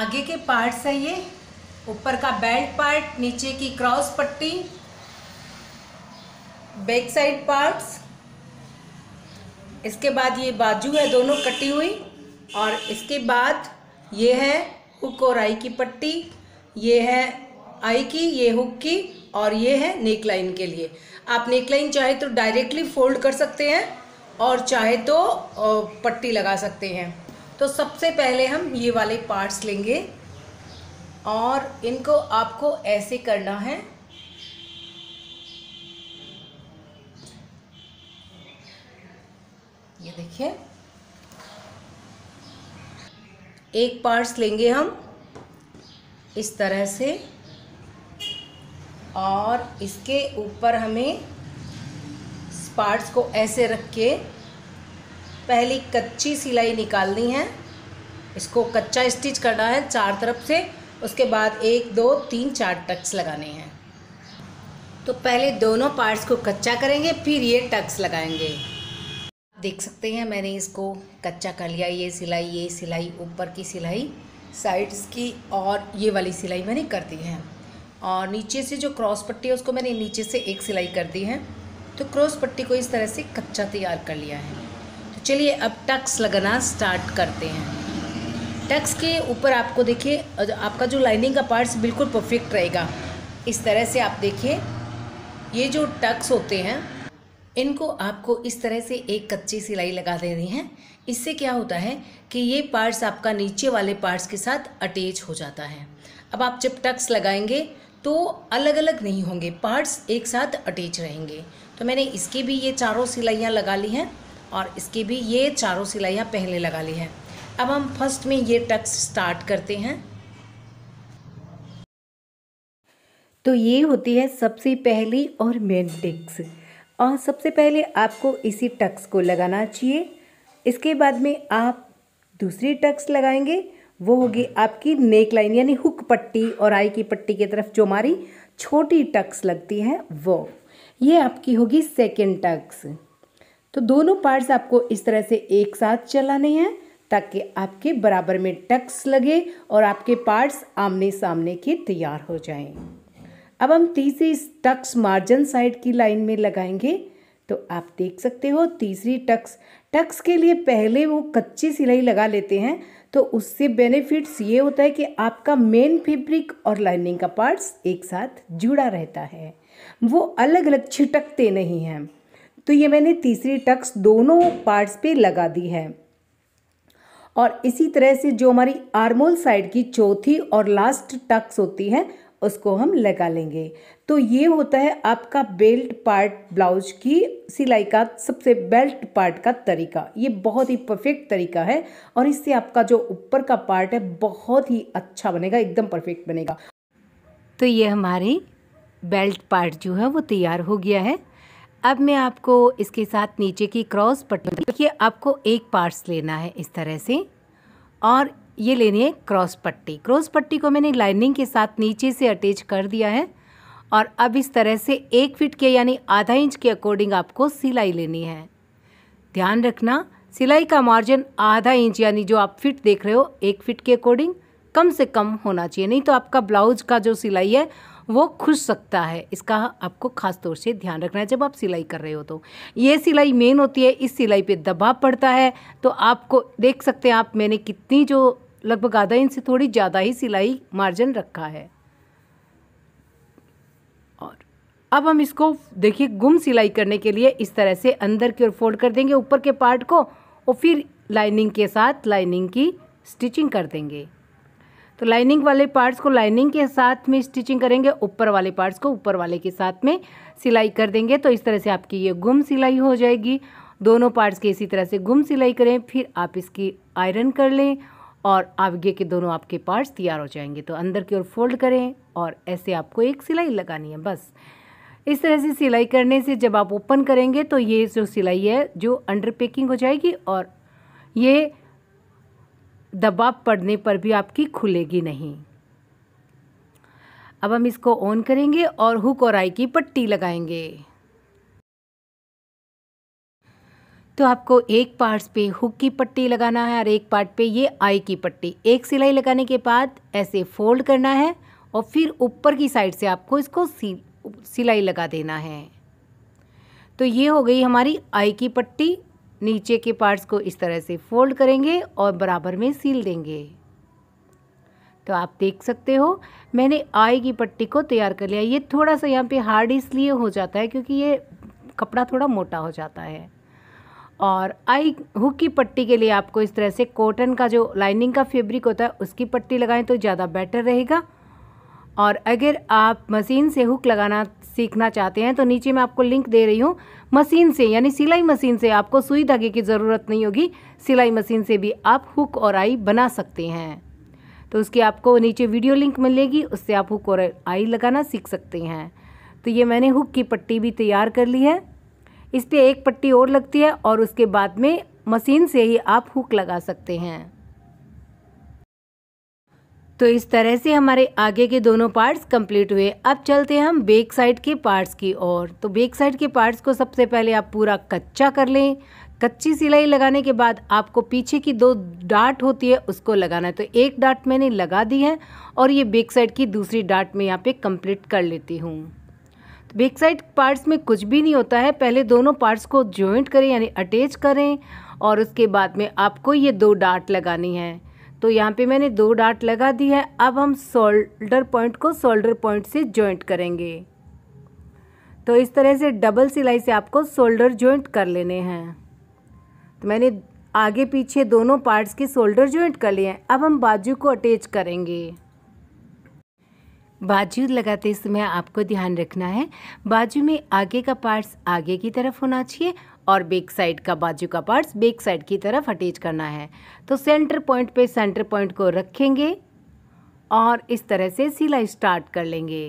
आगे के पार्ट्स है ये ऊपर का बेल्ट पार्ट नीचे की क्रॉस पट्टी बैक साइड पार्ट्स इसके बाद ये बाजू है दोनों कटी हुई और इसके बाद ये है हुक और आई की पट्टी ये है आई की ये हुक की और ये है नेक लाइन के लिए आप नेक लाइन चाहे तो डायरेक्टली फोल्ड कर सकते हैं और चाहे तो पट्टी लगा सकते हैं तो सबसे पहले हम ये वाले पार्ट्स लेंगे और इनको आपको ऐसे करना है ये देखिए एक पार्ट्स लेंगे हम इस तरह से और इसके ऊपर हमें पार्ट्स को ऐसे रख के पहली कच्ची सिलाई निकालनी है इसको कच्चा स्टिच करना है चार तरफ से उसके बाद एक दो तीन चार टक्स लगाने हैं तो पहले दोनों पार्ट्स को कच्चा करेंगे फिर ये टक्स लगाएंगे देख सकते हैं मैंने इसको कच्चा कर लिया ये सिलाई ये सिलाई ऊपर की सिलाई साइड्स की और ये वाली सिलाई मैंने कर दी है और नीचे से जो क्रॉस पट्टी है उसको मैंने नीचे से एक सिलाई कर दी है तो क्रॉस पट्टी को इस तरह से कच्चा तैयार कर लिया है चलिए अब टक्स लगाना स्टार्ट करते हैं टक्स के ऊपर आपको देखिए आपका जो लाइनिंग का पार्ट्स बिल्कुल परफेक्ट रहेगा इस तरह से आप देखिए ये जो टक्स होते हैं इनको आपको इस तरह से एक कच्ची सिलाई लगा देनी है इससे क्या होता है कि ये पार्ट्स आपका नीचे वाले पार्ट्स के साथ अटैच हो जाता है अब आप जब टक्स लगाएंगे तो अलग अलग नहीं होंगे पार्ट्स एक साथ अटैच रहेंगे तो मैंने इसकी भी ये चारों सिलाइयाँ लगा ली हैं और इसकी भी ये चारों सिलाइयाँ पहले लगा ली है अब हम फर्स्ट में ये टक्स स्टार्ट करते हैं तो ये होती है सबसे पहली और मेन टिक्स और सबसे पहले आपको इसी टक्स को लगाना चाहिए इसके बाद में आप दूसरी टक्स लगाएंगे वो होगी आपकी नेक लाइन यानी हुक पट्टी और आई की पट्टी की तरफ जो हमारी छोटी टक्स लगती है वो ये आपकी होगी सेकेंड टक्स तो दोनों पार्ट्स आपको इस तरह से एक साथ चलाने हैं ताकि आपके बराबर में टक्स लगे और आपके पार्ट्स आमने सामने के तैयार हो जाएं। अब हम तीसरी टक्स मार्जिन साइड की लाइन में लगाएंगे तो आप देख सकते हो तीसरी टक्स टक्स के लिए पहले वो कच्ची सिलाई लगा लेते हैं तो उससे बेनिफिट्स ये होता है कि आपका मेन फैब्रिक और लाइनिंग का पार्ट्स एक साथ जुड़ा रहता है वो अलग अलग छिटकते नहीं हैं तो ये मैंने तीसरी टक्स दोनों पार्ट्स पे लगा दी है और इसी तरह से जो हमारी आर्मोल साइड की चौथी और लास्ट टक्स होती है उसको हम लगा लेंगे तो ये होता है आपका बेल्ट पार्ट ब्लाउज की सिलाई का सबसे बेल्ट पार्ट का तरीका ये बहुत ही परफेक्ट तरीका है और इससे आपका जो ऊपर का पार्ट है बहुत ही अच्छा बनेगा एकदम परफेक्ट बनेगा तो ये हमारी बेल्ट पार्ट जो है वो तैयार हो गया है अब मैं आपको इसके साथ नीचे की क्रॉस पट्टी देखिए आपको एक पार्ट्स लेना है इस तरह से और ये लेनी है क्रॉस पट्टी क्रॉस पट्टी को मैंने लाइनिंग के साथ नीचे से अटैच कर दिया है और अब इस तरह से एक फिट के यानी आधा इंच के अकॉर्डिंग आपको सिलाई लेनी है ध्यान रखना सिलाई का मार्जिन आधा इंच यानी जो आप फिट देख रहे हो एक फिट के अकॉर्डिंग कम से कम होना चाहिए नहीं तो आपका ब्लाउज का जो सिलाई है वो खुश सकता है इसका आपको ख़ास तौर से ध्यान रखना है जब आप सिलाई कर रहे हो तो ये सिलाई मेन होती है इस सिलाई पे दबाव पड़ता है तो आपको देख सकते हैं आप मैंने कितनी जो लगभग आधा इंच से थोड़ी ज़्यादा ही सिलाई मार्जिन रखा है और अब हम इसको देखिए गुम सिलाई करने के लिए इस तरह से अंदर की ओर फोल्ड कर देंगे ऊपर के पार्ट को और फिर लाइनिंग के साथ लाइनिंग की स्टिचिंग कर देंगे तो लाइनिंग वाले पार्ट्स को लाइनिंग के साथ में स्टिचिंग करेंगे ऊपर वाले पार्ट्स को ऊपर वाले के साथ में सिलाई कर देंगे तो इस तरह से आपकी ये गुम सिलाई हो जाएगी दोनों पार्ट्स के इसी तरह से गुम सिलाई करें फिर आप इसकी आयरन कर लें और आगे के दोनों आपके पार्ट्स तैयार हो जाएंगे तो अंदर की ओर फोल्ड करें और ऐसे आपको एक सिलाई लगानी है बस इस तरह से सिलाई करने से जब आप ओपन करेंगे तो ये जो सिलाई है जो अंडर पैकिंग हो जाएगी और ये दबाव पड़ने पर भी आपकी खुलेगी नहीं अब हम इसको ऑन करेंगे और हुक और आई की पट्टी लगाएंगे तो आपको एक पार्ट्स पे हुक की पट्टी लगाना है और एक पार्ट पे ये आई की पट्टी एक सिलाई लगाने के बाद ऐसे फोल्ड करना है और फिर ऊपर की साइड से आपको इसको सिलाई लगा देना है तो ये हो गई हमारी आई की पट्टी नीचे के पार्ट्स को इस तरह से फोल्ड करेंगे और बराबर में सील देंगे तो आप देख सकते हो मैंने आई की पट्टी को तैयार कर लिया ये थोड़ा सा यहाँ पे हार्ड इसलिए हो जाता है क्योंकि ये कपड़ा थोड़ा मोटा हो जाता है और आई हुक की पट्टी के लिए आपको इस तरह से कॉटन का जो लाइनिंग का फैब्रिक होता है उसकी पट्टी लगाएं तो ज़्यादा बेटर रहेगा और अगर आप मशीन से हुक लगाना सीखना चाहते हैं तो नीचे मैं आपको लिंक दे रही हूँ मशीन से यानी सिलाई मशीन से आपको सुई धागे की ज़रूरत नहीं होगी सिलाई मशीन से भी आप हुक और आई बना सकते हैं तो उसकी आपको नीचे वीडियो लिंक मिलेगी उससे आप हुक और आई लगाना सीख सकते हैं तो ये मैंने हुक की पट्टी भी तैयार कर ली है इस पर एक पट्टी और लगती है और उसके बाद में मशीन से ही आप हुक लगा सकते हैं तो इस तरह से हमारे आगे के दोनों पार्ट्स कंप्लीट हुए अब चलते हैं हम बेक साइड के पार्ट्स की ओर तो बेक साइड के पार्ट्स को सबसे पहले आप पूरा कच्चा कर लें कच्ची सिलाई लगाने के बाद आपको पीछे की दो डाट होती है उसको लगाना है तो एक डाट मैंने लगा दी है और ये बेक साइड की दूसरी डाट में यहाँ पे कंप्लीट कर लेती हूँ तो बेक साइड पार्ट्स में कुछ भी नहीं होता है पहले दोनों पार्ट्स को जॉइंट करें यानी अटैच करें और उसके बाद में आपको ये दो डाट लगानी है तो यहाँ पे मैंने दो डाट लगा दी है अब हम सोल्डर पॉइंट को सोल्डर पॉइंट से ज्वाइंट करेंगे तो इस तरह से डबल सिलाई से आपको शोल्डर ज्वाइंट कर लेने हैं तो मैंने आगे पीछे दोनों पार्ट्स के शोल्डर ज्वाइंट कर लिए हैं अब हम बाजू को अटैच करेंगे बाजू लगाते समय आपको ध्यान रखना है बाजू में आगे का पार्ट्स आगे की तरफ होना चाहिए और बेक साइड का बाजू का पार्ट्स बेक साइड की तरफ अटैच करना है तो सेंटर पॉइंट पे सेंटर पॉइंट को रखेंगे और इस तरह से सिलाई स्टार्ट कर लेंगे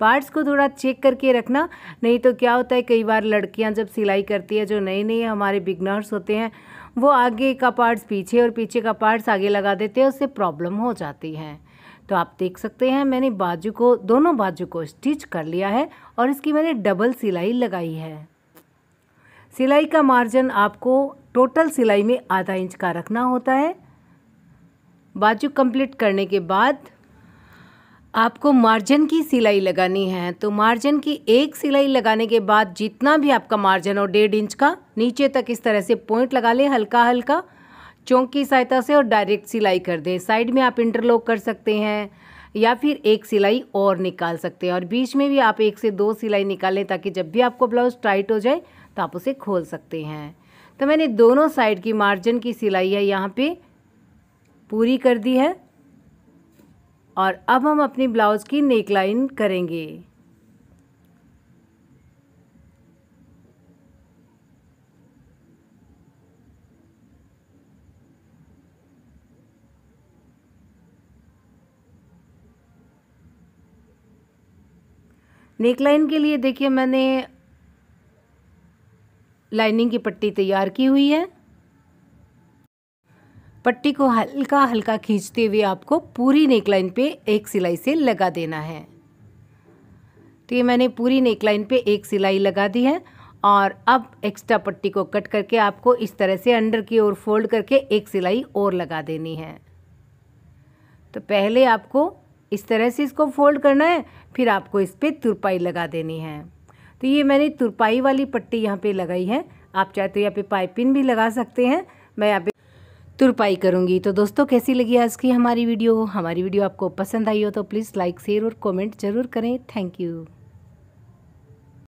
पार्ट्स को थोड़ा चेक करके रखना नहीं तो क्या होता है कई बार लड़कियां जब सिलाई करती है जो नए नए हमारे बिगनर्स होते हैं वो आगे का पार्ट्स पीछे और पीछे का पार्ट्स आगे लगा देते हैं उससे प्रॉब्लम हो जाती है तो आप देख सकते हैं मैंने बाजू को दोनों बाजू को स्टिच कर लिया है और इसकी मैंने डबल सिलाई लगाई है सिलाई का मार्जिन आपको टोटल सिलाई में आधा इंच का रखना होता है बाजू कंप्लीट करने के बाद आपको मार्जिन की सिलाई लगानी है तो मार्जिन की एक सिलाई लगाने के बाद जितना भी आपका मार्जिन हो डेढ़ इंच का नीचे तक इस तरह से पॉइंट लगा लें हल्का हल्का चौंक की सहायता से और डायरेक्ट सिलाई कर दें साइड में आप इंटरलॉक कर सकते हैं या फिर एक सिलाई और निकाल सकते हैं और बीच में भी आप एक से दो सिलाई निकालें ताकि जब भी आपको ब्लाउज़ टाइट हो जाए तो आप उसे खोल सकते हैं तो मैंने दोनों साइड की मार्जिन की सिलाई है यहाँ पे पूरी कर दी है और अब हम अपनी ब्लाउज़ की नेक लाइन करेंगे नेकलाइन के लिए देखिए मैंने लाइनिंग की पट्टी तैयार की हुई है पट्टी को हल्का हल्का खींचते हुए आपको पूरी नेक लाइन पे एक सिलाई से लगा देना है तो ये मैंने पूरी नेक लाइन पे एक सिलाई लगा दी है और अब एक्स्ट्रा पट्टी को कट करके आपको इस तरह से अंडर की ओर फोल्ड करके एक सिलाई और लगा देनी है तो पहले आपको इस तरह से इसको फोल्ड करना है फिर आपको इस पर तुरपाई लगा देनी है तो ये मैंने तुरपाई वाली पट्टी यहाँ पे लगाई है आप चाहे तो यहाँ पे पाइपिन भी लगा सकते हैं मैं यहाँ पे तुरपाई करूँगी तो दोस्तों कैसी लगी आज की हमारी वीडियो हमारी वीडियो आपको पसंद आई हो तो प्लीज़ लाइक शेयर और कॉमेंट ज़रूर करें थैंक यू